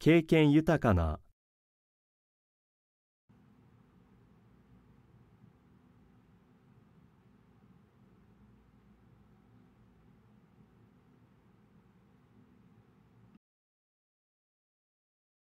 経験豊かな